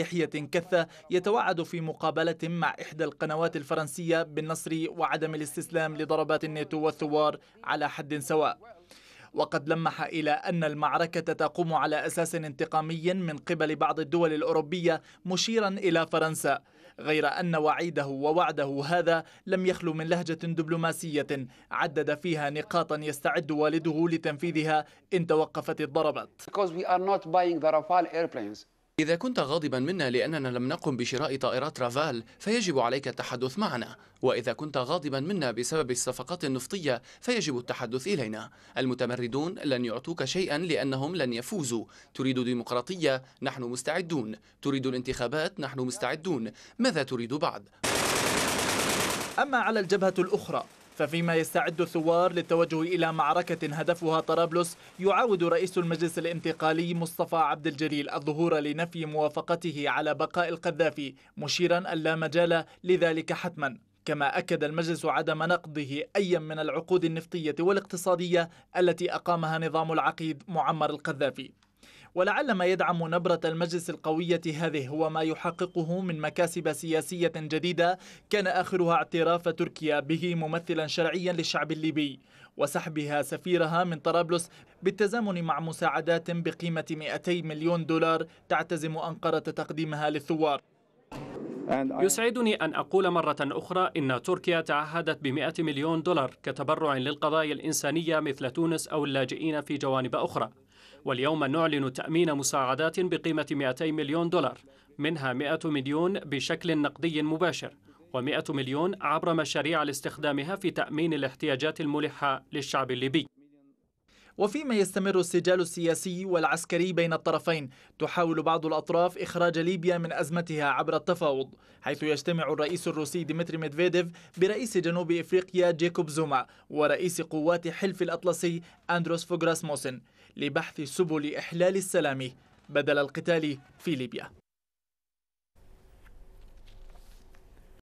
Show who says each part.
Speaker 1: يحيى كثة يتوعد في مقابلة مع إحدى القنوات الفرنسية بالنصر وعدم الاستسلام لضربات الناتو والثوار على حد سواء وقد لمح إلى أن المعركة تقوم على أساس انتقامي من قبل بعض الدول الأوروبية مشيرا إلى فرنسا غير أن وعيده ووعده هذا لم يخلو من لهجة دبلوماسية عدد فيها نقاطا يستعد والده لتنفيذها إن توقفت الضربات
Speaker 2: إذا كنت غاضبا منا لأننا لم نقم بشراء طائرات رافال فيجب عليك التحدث معنا وإذا كنت غاضبا منا بسبب الصفقات النفطية فيجب التحدث إلينا المتمردون لن يعطوك شيئا لأنهم لن يفوزوا تريد ديمقراطية نحن مستعدون تريد
Speaker 1: الانتخابات نحن مستعدون ماذا تريد بعد؟ أما على الجبهة الأخرى ففيما يستعد الثوار للتوجه إلى معركة هدفها طرابلس يعاود رئيس المجلس الانتقالي مصطفى عبد الجليل الظهور لنفي موافقته على بقاء القذافي مشيرا أن لا مجال لذلك حتما كما أكد المجلس عدم نقضه أي من العقود النفطية والاقتصادية التي أقامها نظام العقيد معمر القذافي ولعل ما يدعم نبرة المجلس القوية هذه هو ما يحققه من مكاسب سياسية جديدة كان آخرها اعتراف تركيا به ممثلا شرعيا للشعب الليبي وسحبها سفيرها من طرابلس بالتزامن مع مساعدات بقيمة 200 مليون دولار تعتزم أنقرة تقديمها
Speaker 3: للثوار يسعدني أن أقول مرة أخرى إن تركيا تعهدت بمئة مليون دولار كتبرع للقضايا الإنسانية مثل تونس أو اللاجئين في جوانب أخرى واليوم نعلن تأمين مساعدات بقيمة 200 مليون دولار منها 100 مليون بشكل نقدي مباشر و100 مليون عبر مشاريع لاستخدامها في تأمين الاحتياجات الملحة للشعب الليبي وفيما
Speaker 1: يستمر السجال السياسي والعسكري بين الطرفين تحاول بعض الأطراف إخراج ليبيا من أزمتها عبر التفاوض حيث يجتمع الرئيس الروسي ديمتري ميدفيديف برئيس جنوب إفريقيا جيكوب زوما ورئيس قوات حلف الأطلسي أندروس فوغراسموسن لبحث سبل إحلال السلام بدل القتال في ليبيا